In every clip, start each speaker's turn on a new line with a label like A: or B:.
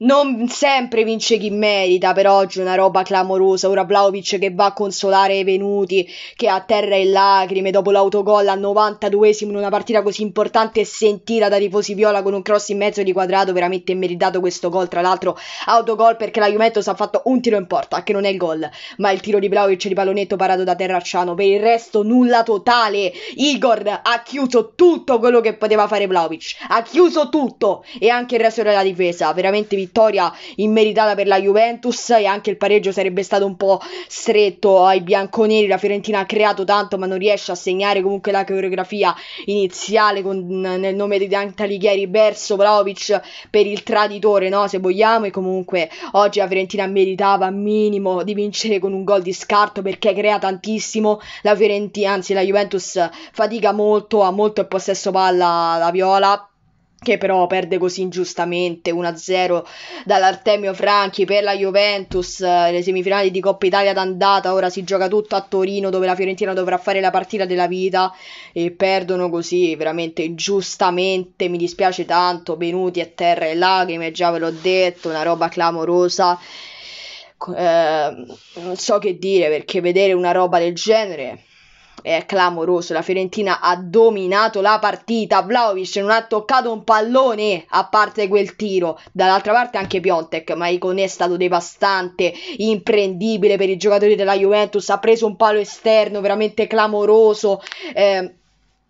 A: Non sempre vince chi merita, però oggi una roba clamorosa. Ora Vlaovic che va a consolare i venuti, che a terra in lacrime dopo l'autogol al 92esimo in una partita così importante e sentita da tifosi viola con un cross in mezzo di quadrato, veramente meritato questo gol. Tra l'altro, autogol perché la Juventus ha fatto un tiro in porta, che non è il gol, ma il tiro di Vlaovic di pallonetto parato da Terracciano. Per il resto, nulla totale. Igor ha chiuso tutto quello che poteva fare Vlaovic, ha chiuso tutto e anche il resto della difesa. Veramente vittoria vittoria immeritata per la Juventus e anche il pareggio sarebbe stato un po' stretto ai bianconeri. La Fiorentina ha creato tanto, ma non riesce a segnare comunque la coreografia iniziale con, nel nome di Dante Alighieri verso Vlaovic per il traditore, no? se vogliamo. E comunque oggi la Fiorentina meritava minimo di vincere con un gol di scarto perché crea tantissimo. La Fiorentina, anzi, la Juventus fatica molto, ha molto il possesso palla la viola che però perde così ingiustamente 1-0 dall'Artemio Franchi per la Juventus, eh, le semifinali di Coppa Italia d'andata, ora si gioca tutto a Torino dove la Fiorentina dovrà fare la partita della vita e perdono così veramente ingiustamente, mi dispiace tanto, Benuti a Terra e Lacrime, già ve l'ho detto, una roba clamorosa. Eh, non so che dire perché vedere una roba del genere è clamoroso. La Fiorentina ha dominato la partita. Vlaovic non ha toccato un pallone a parte quel tiro. Dall'altra parte anche Piontek. ma Maicone è stato devastante, imprendibile per i giocatori della Juventus. Ha preso un palo esterno veramente clamoroso. Eh,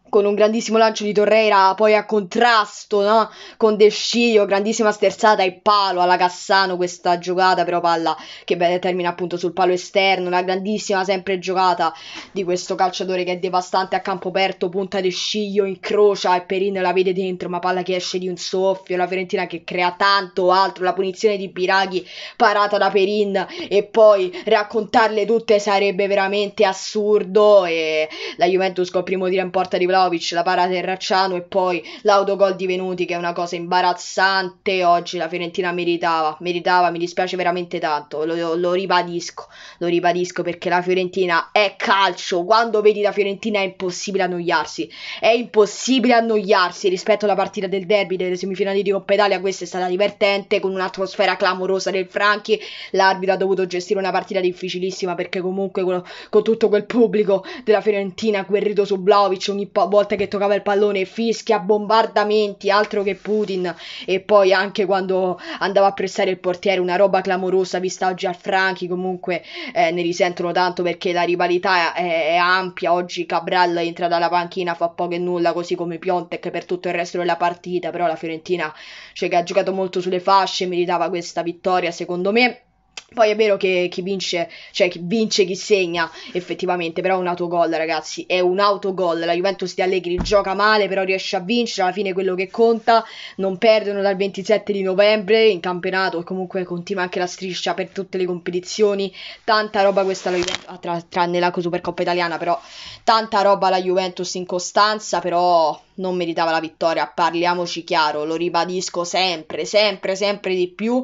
A: con un grandissimo lancio di Torreira poi a contrasto no? con De Sciglio, grandissima sterzata e palo alla Cassano questa giocata però palla che beh, termina appunto sul palo esterno, una grandissima sempre giocata di questo calciatore che è devastante a campo aperto, punta De Sciglio, incrocia e Perin la vede dentro ma palla che esce di un soffio, la Fiorentina che crea tanto altro, la punizione di Biraghi parata da Perin e poi raccontarle tutte sarebbe veramente assurdo e la Juventus col primo tiro in porta di Vlaovic Vlaovic, la para Terracciano e poi l'autogol di Venuti che è una cosa imbarazzante. Oggi la Fiorentina meritava, meritava, mi dispiace veramente tanto, lo, lo ribadisco, lo ribadisco perché la Fiorentina è calcio. Quando vedi la Fiorentina è impossibile annoiarsi, è impossibile annoiarsi rispetto alla partita del derby delle semifinali di Coppa Italia, questa è stata divertente con un'atmosfera clamorosa del Franchi, l'arbitro ha dovuto gestire una partita difficilissima perché comunque con, con tutto quel pubblico della Fiorentina guerrito su Vlaovic ogni po- volte che toccava il pallone, fischia, bombardamenti, altro che Putin. E poi anche quando andava a pressare il portiere, una roba clamorosa vista oggi al Franchi. Comunque eh, ne risentono tanto perché la rivalità è, è, ampia. Oggi Cabral entra dalla panchina, fa poco e nulla, così come Piontek per tutto il resto della partita. Però la Fiorentina, cioè, che ha giocato molto sulle fasce, meritava questa vittoria, secondo me. Poi è vero che chi vince, cioè chi vince chi segna effettivamente, però è un autogol ragazzi, è un autogol, la Juventus di Allegri gioca male però riesce a vincere, alla fine quello che conta, non perdono dal 27 di novembre in campionato e comunque continua anche la striscia per tutte le competizioni, tanta roba questa la Juventus, ah, tra, tranne la Supercoppa italiana però, tanta roba la Juventus in costanza però non meritava la vittoria, parliamoci chiaro, lo ribadisco sempre, sempre, sempre di più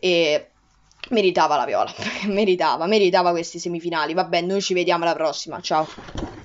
A: e meritava la Viola, meritava, meritava questi semifinali. Vabbè, noi ci vediamo alla prossima, ciao.